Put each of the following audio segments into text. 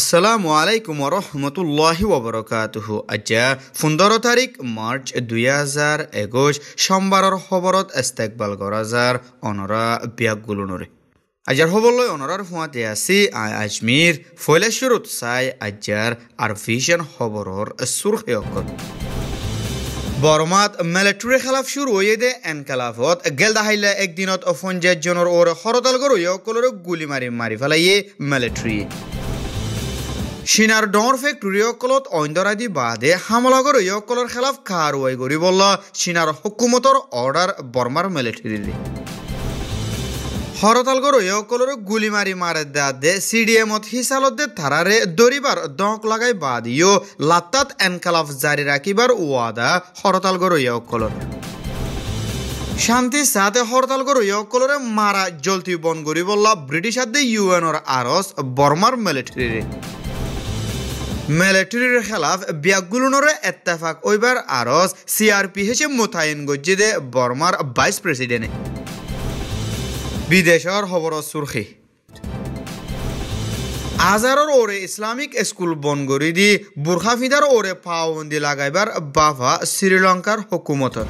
আসসালামু আলাইকুম রহমতুল্লাহি ওবরকাতুহ আচ্ছা পনেরো তারিখ মার্চ দুই হাজার একুশ সোমবাৰৰ খবৰত এস্তেকবাল গৰাজাৰ অনৰা ব্যাগগুলোনৰে আজার আচ্ছা, হবলৈ অনরার ফুয়াতে আছি আই আজমির ফৈলেশ্বর উৎসাই আজার আর ভিশন খবৰৰ সুরক্ষক বর্মাত মিলিটারি খেলাফ শুরু হয়ে দে এনকালাফত গেলদা হাইলে একদিনত পঞ্চায়তজনের ওর হরতাল গরুয়ে কলরে গুলি মারি মারি ফেলাইয়ে মেলেট্রি চীনাৰ ফেক্টরি ফেক্টৰীসকলত অন্যৰাজী বাদে হামলাগৰ সকলৰ খেলাফ গড়ি বলল চীনাৰ হুকুমতৰ অৰ্ডাৰ বৰ্মাৰ মিলিটারি হরতালগর সকলের গুলি মারি মারে দে হিসালত দে থারারে দরিবার দক লাগাই বাদিও লাত্তাত এনকালাফ জারি রাখিবার ওয়াদা হরতালগর সকলের শান্তি সাথে হরতাল করে সকলের মারা জলতি বন করি বললা ব্রিটিশ আদে ইউএনর আরস বর্মার মিলিটারি মিলিটারির খেলাফ ব্যাগগুলোর এত্তেফাক ওইবার আরস সিআরপি হেসে মোতায়েন গজ্জিদে বর্মার ভাইস প্রেসিডেন্টে বিদেশর খবর সুরখি আজারর ওরে ইসলামিক স্কুল বন বনগরি দি বুর্খাফিদার ওরে পাওবন্দি লাগাইবার বাফা শ্রীলঙ্কার হকুমতর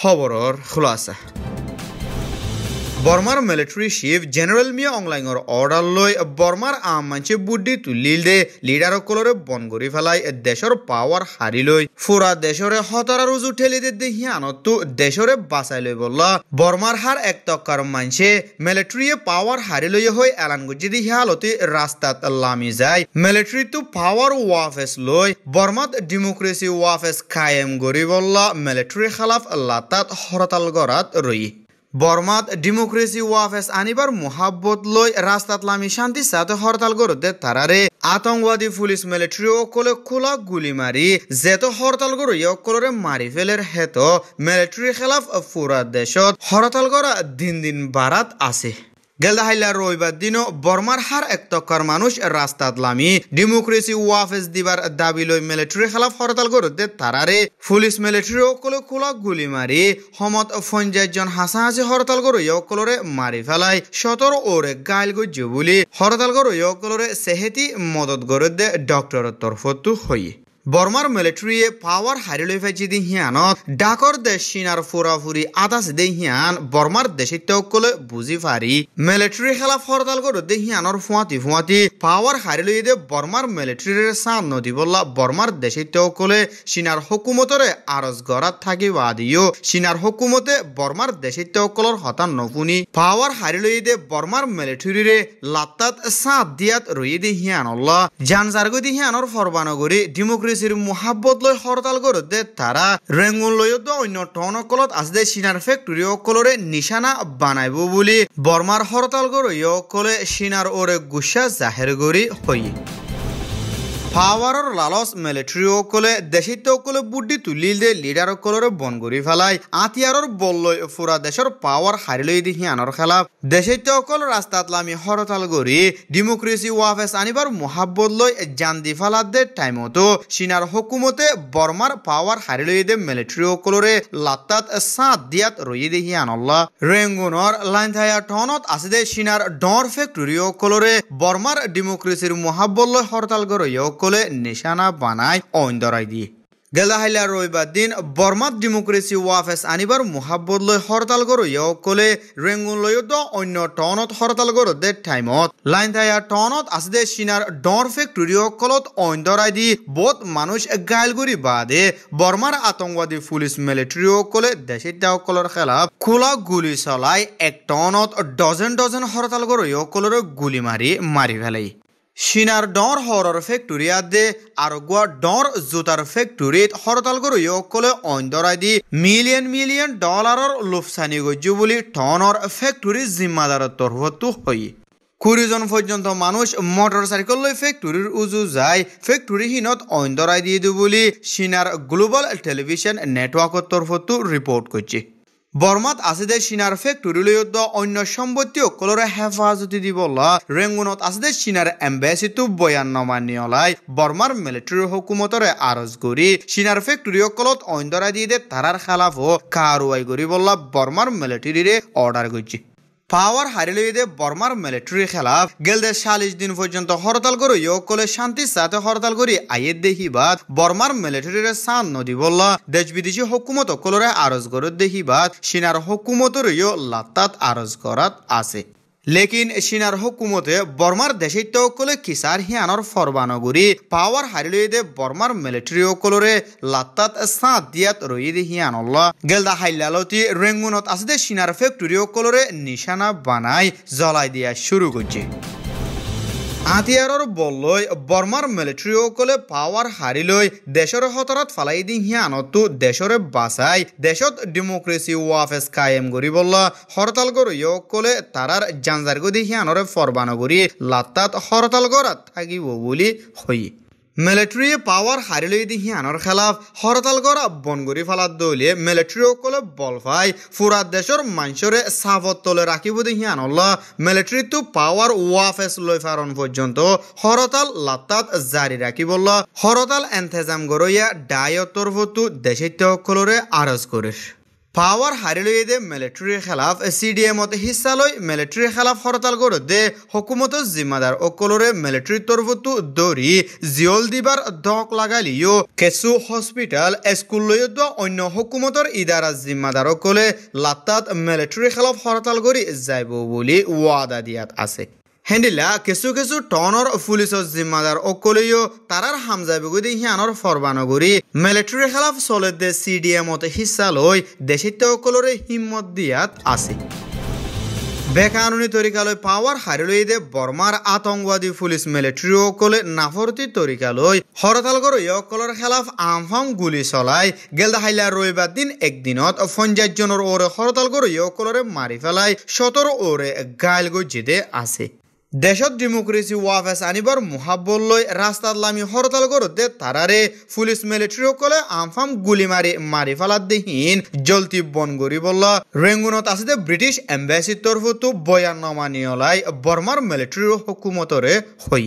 খবরর খুলাসা বর্মার মিলিটারি চিফ জেনেৰেল মিয়া অংলাঙৰ অৰ্ডাৰ লৈ বৰ্মাৰ আম মাঞ্চে বুদ্ধি তুলি দে লিডাৰসকলৰে বন কৰি পেলাই দেশৰ পাৱাৰ হাৰি লৈ ফুৰা দেশৰে হতাৰ আৰু ঠেলি দে দেহি আনতো দেশৰে বাচাই লৈ বল্লা বৰ্মাৰ হাৰ এক টকাৰ মানছে মিলিটাৰীয়ে পাৱাৰ হাৰি লৈ হৈ এলান গুজি দি সিয়ালতে ৰাস্তাত লামি যায় মিলিটাৰীটো পাৱাৰ ৱাফেচ লৈ বৰ্মাত ডেমক্ৰেচি ৱাফেচ কায়েম কৰি বল্লা মিলিটাৰীৰ খালাফ লাতাত হৰতাল গৰাত ৰৈ বর্মাত ডেমোক্রেসি ওয়াফেস আনিবার মহাব্বত লৈ রাস্তাত লামি শান্তি সাথে হরতাল গরদে তারারে আতঙ্কবাদী পুলিশ মিলিটারি অকলে খোলা গুলি মারি যেত হরতাল গরু ইয়ে অকলরে মারি ফেলের হেত মিলিটারি খেলাফ পুরা দেশত হরতাল গরা দিন দিন বাড়াত আছে গেলদাহাইলা রবিবার দিনও বর্মার হার একতকর মানুষ রাস্তাত লামি ডেমোক্রেসি ওয়াফেজ দিবার দাবি লৈ মিলিটারি খেলাফ হরতাল করতে তারারে পুলিশ মিলিটারি সকলে কুলক গুলি মারি সমত পঞ্চায়তজন হাসাহাসি হরতাল করে সকলরে মারি ফেলায় সতর ওরে গাইল গজ্য বুলি হরতাল করে সকলরে সেহেতি মদত করে দে ডক্টরের তরফতো হয়ে বর্মার মিলিটারিয়ে পাওয়ার হারি লই ফাইছি দি হিয়ানত ডাকর দেশ সিনার ফুরি আদাস দে হিয়ান বর্মার দেশিত কলে বুঝি ফারি মিলিটারি খেলা ফরদাল করে দে হিয়ানর ফুয়াতি ফুয়াতি পাওয়ার হারি লই দে বর্মার মিলিটারির সান নদী বললা বর্মার দেশিত কলে সিনার হুকুমতরে আরজ গড়াত থাকি বাদিও সিনার হুকুমতে বর্মার দেশিত কলর হতান নপুনি পাওয়ার হারি লই দে বর্মার মিলিটারিরে লাত্তাত সাত দিয়াত রই দে হিয়ানল্লা জানজার গদি হিয়ানর ফরবানগরি ডেমোক্রেসি বেচিৰ মোহাব্বত লৈ হরতাল কৰোঁ দে তাৰা ৰেঙুন লৈ অন্য টনকলত আছে দে চীনাৰ ফেক্টৰী অকলৰে নিশানা বানাইব বুলি বৰ্মাৰ হৰতাল কৰোঁ অকলে চীনাৰ ওৰে গুচা জাহেৰ কৰি হয় মিলিটারি লালচ দেশিত অকলে বুদ্ধি তুলি দে লিডাৰসকলৰে বন কৰি পেলাই আতিয়াৰৰ বল ফুরা ফুৰা দেশৰ পাৱাৰ হাৰি লৈ দি সিয়ানৰ দেশিত দেশীসকল ৰাস্তাত লামি হরতাল কৰি ডেমোক্রেসি ওয়াফেস আনিবার মহাব্বত লই জান দি ফেলাত দে টাইমতো চীনাৰ হকুমতে বৰ্মাৰ পাৱাৰ হাৰি লৈ দে অকলরে লাত্তাত সাত দিয়াত ৰৈ দে সিয়ানল্লা ৰেংগুনৰ লাইনথায়া টনত আছে দে চীনাৰ ডৰ অকলরে বৰ্মাৰ ডেমোক্রেসির মহাব্বত লৈ হৰতাল গৰয়ক সকলে নিশানা বানায় অইন দরাই দিয়ে গেলা রবিবার দিন বর্মাত ডেমোক্রেসি ওয়াফেস আনিবার মোহাব্বত লৈ হরতাল গরো ইয়কলে রেঙ্গুন লৈ তো অন্য টনত হরতাল গরো দে টাইমত লাইন থাইয়া টনত আছে দে চীনার ডর ফেক্টরি অকলত অইন দরাই দি বহুত মানুষ গাইলগুড়ি বাদে বর্মার আতঙ্কবাদী পুলিশ মিলিটারি অকলে দেশের অকলের খেলাফ খোলা গুলি চলাই এক টনত ডজন ডজন হরতাল গরো ইয়কলের গুলি মারি মারি ফেলাই সিনার ডর হরর ফেক্টরিয়াত দে গোয়া ডর জোতার ফেক্টরিত হরতাল গরুই অকলে অন্দরাই দি মিলিয়ন মিলিয়ন ডলারর লোফসানি গজ্জু বলি টনর ফেক্টরি জিম্মাদারত তরফত হই কুড়িজন পর্যন্ত মানুষ মোটর সাইকেল লৈ ফেক্টরির উজু যায় ফেক্টরি হিনত অন্দরাই দিয়ে দু বলি সিনার গ্লোবাল টেলিভিশন নেটওয়ার্কর তরফতো রিপোর্ট করছে বর্মাত আসিদে সিনার ফেক্টরিলয়ত অন্য সম্পত্তিও কলরে হেফাজতি দিব রেঙ্গুনত আসিদে সিনার এম্বেসি তু বয়ান নমানি অলাই বর্মার মিলিটারি হকুমতরে আরজ গড়ি সিনার ফেক্টরিও কলত অন্দরা দিয়ে তারার খালাফ কারুয়াই গড়ি বললা বর্মার মিলিটারিরে অর্ডার করছি পাওয়ার হারিয়ে বর্মার মিলিটারি খেলাফ গেলদের চাল্লিশ দিন পর্যন্ত হরতাল করে ইয়কলে শান্তি সাথে হরতাল করে আইয়ে দেহি বাদ বর্মার মিলিটারির সান নদী বলল দেশ বিদেশি হকুমত কলরে আরজ করে দেহি বাদ সিনার হকুমতর ইয় লাত আরজ করাত আছে লেকিন সিনার হুকুমতে বর্মার দেশে অকলে কিসার হিয়ানোর ফরবানগুড়ি পাওয়ার হারিলই দে বর্মার মিলিটারি অকলরে লাত্তাত সাঁত দিয়াত রইদ হিয়ানল গেলদা হাইলালতি রেঙ্গুনত আসদে সিনার ফ্যাক্টরি অকলরে নিশানা বানাই জ্বলাই দিয়া শুরু করছে হাতিয়াৰৰ বললৈ বৰ্মাৰ মিলিটাৰীসকলে পাৱাৰ হাৰি লৈ দেশৰ খতৰাত ফালাই দি সিয়ানতো দেশৰে বাচাই দেশত ডেমক্ৰেচি ৱাফেচ কায়েম কৰিবলৈ হৰতালগৰীসকলে তাৰাৰ জাঞ্জাৰগদি সিয়ানৰে ফৰবানগৰী লাত্তাত হৰতালগৰাত থাকিব বুলি হয় মিলিটাৰীয়ে পাৱাৰ হারিল দি সিহানৰ খেলাফ হরতাল করা বনগুৰি ফালাত দলিয়ে সকলে বল পাই ফুরাত দেশৰ মাঞ্চৰে চাফত তলে ৰাখিব দি সিহানল্লা তো পাৱাৰ ৱাফেচ লৈ ফাৰণ পৰ্যন্ত হরতাল লাত্তাত জাৰি ৰাখিবল্লা হৰতাল এন্তেজাম গৰৈয়া ডায়তৰ ফটো দেশিত্যসকলৰে আরজ কৰে পাৱাৰ হাৰিলৈয়ে দে মিলিট্ৰীৰ খেলাফ চি ডি এমত হিচা লৈ মিলিট্ৰীৰ খেলাফ হৰতাল কৰো দে হকুমতৰ জিম্মাদাৰ অকলৰে মিলিট্ৰীৰ তৰফতো দৌৰি জিয়ল দিবাৰ দক লগালিও কেঁচু হস্পিটেল স্কুললৈও যোৱা অন্য হকুমতৰ ইদাৰা জিম্মাদাৰসকলে লাটাত মিলিটেৰীৰ খেলাফ হৰতাল কৰি যাব বুলি ৱাদা দিয়াত আছে হেন্ডিলা কিছু কিছু টনর পুলিচৰ জিম্মাদার অকলেও তারার হামজা বেগুদি হিয়ানর ফরবানগুড়ি মিলিটারি খেলাফ চলে দে চি ডি এমতে হিচা লৈ দেশিত্য অকলরে হিম্মত দিয়াত আছে বেকানুনি তৰিকালৈ পাওয়ার হারিলৈ দে বর্মার আতঙ্কবাদী পুলিশ মিলিটারি অকলে নাফরতি তরিকালৈ হরতালগর ইয়কলর খেলাফ আমফাম গুলি চলাই গেলদা হাইলা রবিবার দিন একদিনত পঞ্চাশ জনের ওরে হরতালগর ইয়কলরে মারি ফেলায় সতর ওরে গাইল গজিদে আছে দেশত ডেমোক্রেসি ওয়াফেস আনিবার মোহাব্বল লৈ ৰাস্তাত লামি হরতাল করতে তারারে তাৰাৰে মিলিটারি সকলে আমফাম গুলি মারি মারি ফেলার দেহীন জলতি বন কৰিবল রেঙ্গুনত আছে ব্রিটিশ এম্বেচিৰ তরফতো বয়ান নমানি ওলাই বৰ্মাৰ মিলিটাৰীৰ হকুমতৰে হৈ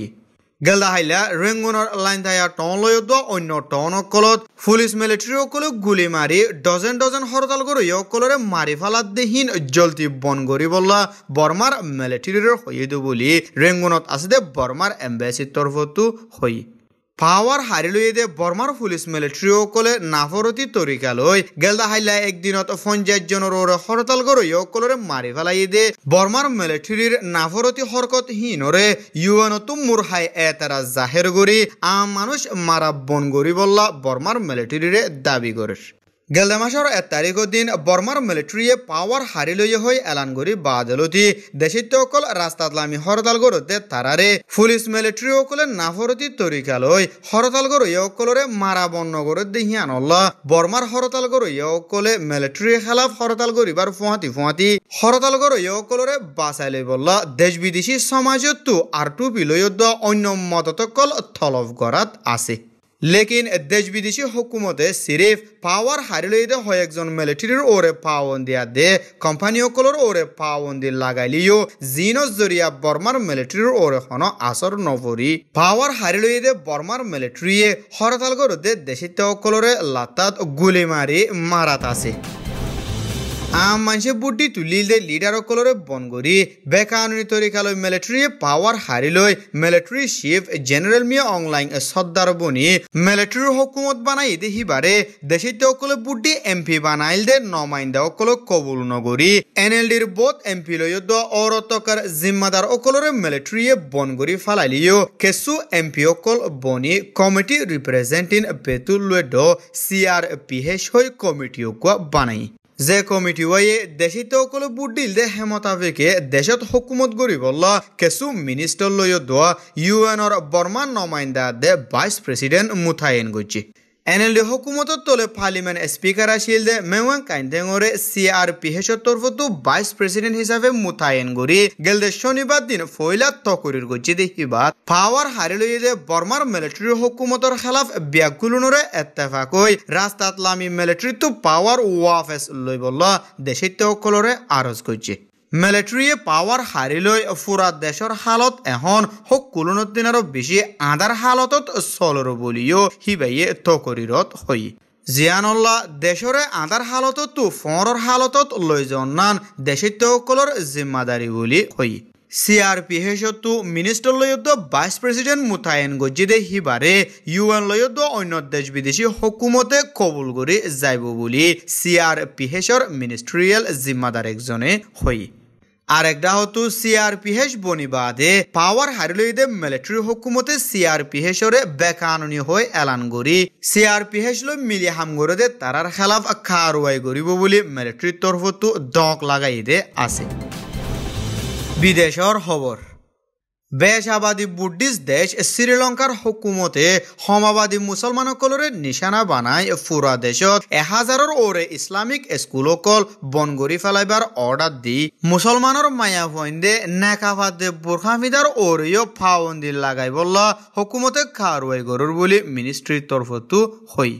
গেলাহাইলে ৰেংগনৰ লাইন দায়া টং লৈ উদোৱা অন্য টন অকলত পুলিচ মিলিটাৰীসকলে গুলী মাৰি ডজন ডজন হৰতাল কৰি অকলৰে মাৰি ফালাত দেহীন জলটি বন কৰি বলা বৰ্মাৰ মিলিটেৰীৰ সহিত বুলি ৰেংগনত আছে দে বৰ্মাৰ এম্বেচিৰ তৰফতো হয় পাওয়ার হারিলুয়ে দে বর্মার পুলিশ মিলিটারিসকলে নাফরতি লই গেলদা হাইলা একদিনত পঞ্চাশ জনের ওরে হরতাল গড়ই সকলরে মারি ফেলাই দে বর্মার মিলিটারির নাফরতি হরকত ওরে ইউএন তুমুর হাই এতারাজ জাহের গড়ি আম মানুষ মারা বন গড়ি বললা বর্মার মিলিটারিরে দাবি করে গেলদা মাসের এক তারিখের দিন বর্মার মিলিটারিয়ে পাওয়ার লই হয়ে এলান করি বাদলতি দেশিত অকল রাস্তাত লামি গরতে তারারে পুলিশ মিলিটারি অকলে নাফরতি তরিকালয় হরতালগর অকলরে মারা বন্য করে দেহিয়ান বর্মার হরতালগর অকলে মিলিটারি খেলাফ হরতাল করিবার ফুঁয়াতি ফুঁয়াতি হরতালগর অকলরে লই বললা দেশ বিদেশি সমাজত্ব আর টুপি দ অন্য মতত অকল থলফ করাত আছে লেকিন দেশ বিদেশী হকুমতে চিৰিফ পাৱাৰ হাৰি লৈ দে হয় একজন মিলিটেৰীৰ ওৰে পাৱন দিয়া দে কোম্পানীসকলৰ ওৰে পাৱন দি লাগালিও জিনৰ জৰিয়া বৰ্মাৰ মিলিটেৰীৰ ওৰেখন আচৰ নপৰি পাৱাৰ হাৰি লৈ দে বৰ্মাৰ মিলিটেৰীয়ে হৰতাল কৰোঁতে দেশিতসকলৰে লাটাত গুলী মাৰি মাৰাত আছে মানসে বুদ্ধি তুলিল দে লিডার সকলরে বনগরি বেকানুনি তরিকালৈ মিলিটারিয়ে পাওয়ার হারিলৈ military chief general Min Aung Hlaing সর্দার বনি মিলিটারির হকুমত বানাই দে হিবারে দেশিত সকলে বুদ্ধি এমপি বানাইল দে নমাইন্দা সকলক কবুল নগরি এনএলডির বোধ এমপি লৈ অরতকার জিম্মাদার সকলরে মিলিটারিয়ে বনগরি ফালাইলিও কেসু এমপি সকল বনি কমিটি রিপ্রেজেন্টিং পেতুল ড সি আর পি হেস হৈ কমিটিও কোৱা বানাই যে কমিটিয়ে দেশী সকলো বুট দিলে সে হেমতাবেকে দেশত হকুমত গড়িবল্লা কেসু মিনিস্টার লৈ দোয়া ইউএনর বর্মান নমাইন্দা দে ভাইস প্রেসিডেন্ট মোথায়েন গৈছে এনএলডি হুকুমতর তলে পার্লিমেন্ট স্পিকার আসিল আসিলদে মেওয়ান কাইন্দেঙরে সিআরপিএসর তরফ তো ভাইস প্রেসিডেন্ট হিসাবে মুতায়েন করি দে শনিবার দিন ফয়লা তকরির গজি দে হিবা পাওয়ার দে বর্মার মিলিটারি হুকুমতর খেলাফ ব্যাগুলনরে এত্তেফাক হই রাস্তাত লামি মিলিটারি তো পাওয়ার ওয়াফেস বল্লা দেশিত্ব কলরে আরজ করছে মিলিটাৰীয়ে পাৱাৰ হাৰিলৈ ফুৰা দেশৰ হালত এখন সকলোনদিনাৰো বেছি আধাৰ হালতত চলৰ বুলিও সিবাইয়ে তকৰিৰত হয় জিয়ানুল্লাহ দেশৰে আধাৰ হালততো ফঁৰৰ হালতত লৈ জন্নান দেশিত্বসকলৰ জিম্মাদাৰী বুলি কয় চি আৰ পি এছতো মিনিষ্টৰলৈয়তো ভাইচ প্ৰেচিডেণ্ট মোতায়েন গজিদে সিবাৰে ইউ এন অন্য দেশ বিদেশী হকুমতে কবুল কৰি যাব বুলি চি আৰ পি এছৰ মিনিষ্ট্ৰিয়েল জিম্মাদাৰ একজনে হয় একটা হতো সিআরপিএস বনিবাদে পাওয়ার হারিলইদে মিলিটারি হুকুমতে সিআরপিএসরে বেকানুনি হয়ে এলান গরি সিআরপিএস লো মিলি হামগরদে তারার খেলাফ কারওয়াই করিব বলে মিলিটারির তরফতো ডক লাগাই দে আছে বিদেশর খবর বেশাবাদী বুদ্ধিস্ট দেশ শ্রীলঙ্কার হুকুমতে সমাবাদী মুসলমানসকলরে নিশানা বানাই ফুরা দেশত এহাজারর ওরে ইসলামিক স্কুলসকল বনগরি ফেলাইবার অর্ডার দি মুসলমানর মায়া হইন্দে নেকাফাদে বোরখামিদার ওরেও ফাওয়ন্দি লাগাই বললা হুকুমতে খারুয়াই গরুর বলি মিনিস্ট্রির তরফতু হই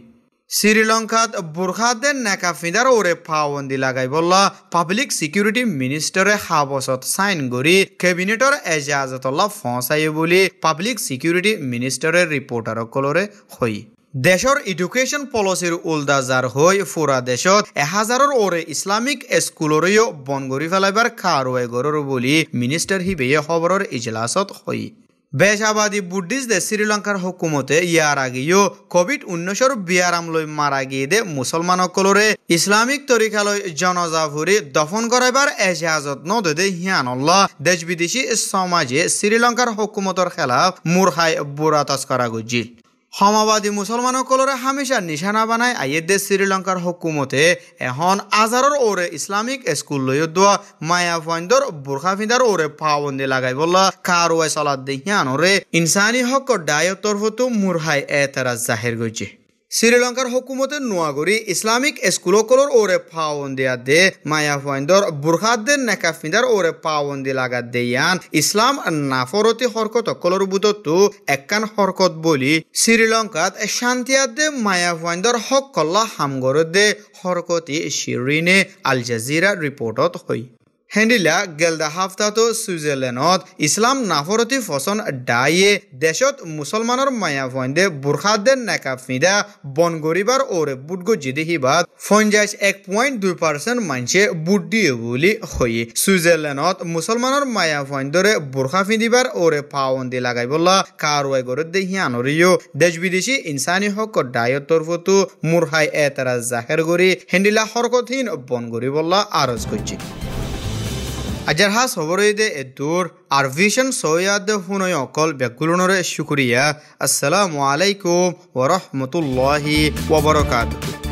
শ্রীলঙ্কাত বুর্খাদের নেকা ফিদার ওরে পাবন্দি লাগাই বলল পাবলিক সিকিউরিটি মিনিস্টারে হাবসত সাইন করি কেবিনেটর এজাজত ফসাই বলে পাবলিক সিকিউরিটি মিনিস্টারের রিপোর্টার কলরে হই দেশৰ এডুকেশ্যন পলিচিৰ উল্দাজাৰ হৈ ফুৰা দেশত এহাজাৰৰ ওৰে ইছলামিক স্কুলৰেও বন কৰি পেলাইবাৰ কাৰোৱে গরর বুলি মিনিষ্টাৰ হিবেয়ে খবৰৰ ইজলাসত হই বেশাবাদী বুদ্ধিস্টদের শ্রীলঙ্কার হকুমতে ইয়ার আগেও কোভিড উনিশর বিয়ারামলৈ মারা গিয়ে দে মুসলমান সকলরে ইসলামিক জনজা ভরি দফন করাইবার এজাজত নদে দে হিয়ানল্লা দেশ বিদেশি সমাজে শ্রীলঙ্কার হকুমতর খেলাফ মুরহাই বুরাতাস করা গুজিল সমাবাদী মুছলমানসকলৰে হামিচা নিশানা বনাই আই এদ শ্ৰীলংকাৰ হকুমতে এখন আজাৰৰ ওৰে ইছলামিক স্কুল লৈ উদোৱা মায়া ফাইণ্ডৰ বোৰ্খা ফিন্দাৰ ওৰে পাবন্দী লগাই বলা কাৰোৱাই চলাত দেহিয়ানৰে ইনচানী হকৰ দায়ৰ তৰফতো মূৰ হাই জাহিৰ গৈছে শ্রীলঙ্কার হকুমতে নোয়াগরি ইসলামিক স্কুলকলর ওরে পাওয়ন দিয়া দে মায়া হুয়াইন্দর বুরহাদের নেকাফিদার ওরে পাওয়ন দি লাগা দেয়ান ইসলাম নাফরতি হরকত কলর বুদতু একখান হরকত বলি শ্রীলঙ্কাত শান্তিয়াদে মায়া হুয়াইন্দর হক কল্লা হামগর দে হরকতি শিরিনে আল জাজিরা রিপোর্টত হই হেণ্ডিলা গেলদা হাফ্তাতো ছুইজাৰলেণ্ডত ইছলাম নাফৰতি ফচন ডায়ে দেশত মুছলমানৰ মায়া ফইণ্ডে বুৰ্খা দে নেকা ফিদা বন গৰিবাৰ ওৰে বুটগো জিদিহি বাদ ফইঞ্জাইচ এক মানছে বুট দিয়ে বুলি হয়ে ছুইজাৰলেণ্ডত মুছলমানৰ মায়া ফইণ্ডৰে বুৰ্খা ফিন্দিবাৰ ওৰে পাৱন্দি লাগাই বলা কাৰোৱাই গৰত দে সি দেশ বিদেশী ইনচানী হক ডায়ৰ তৰফতো মূৰ্হাই এতৰাজ জাহেৰ কৰি হেণ্ডিলা সৰকথীন বন গৰিবলা আৰজ কৰিছে ಅಜರ್ಹಾ ಸೊಬರೊಯ್ದೆ ಎದ್ದೂರ್ ಅರ್ವಿಷನ್ ಸೋಯಾದ ಹುನೊಯ್ ಅಕೊಲ್ ಬೆಕ್ಕುಲುಣರ ಶುಕ್ರಿಯಾ ಅಸ್ಸಲಾಮು ಅಲೈಕುಮ್ ವರಹಮತುಲ್ಲಾಹಿ ವಬರಕಾತು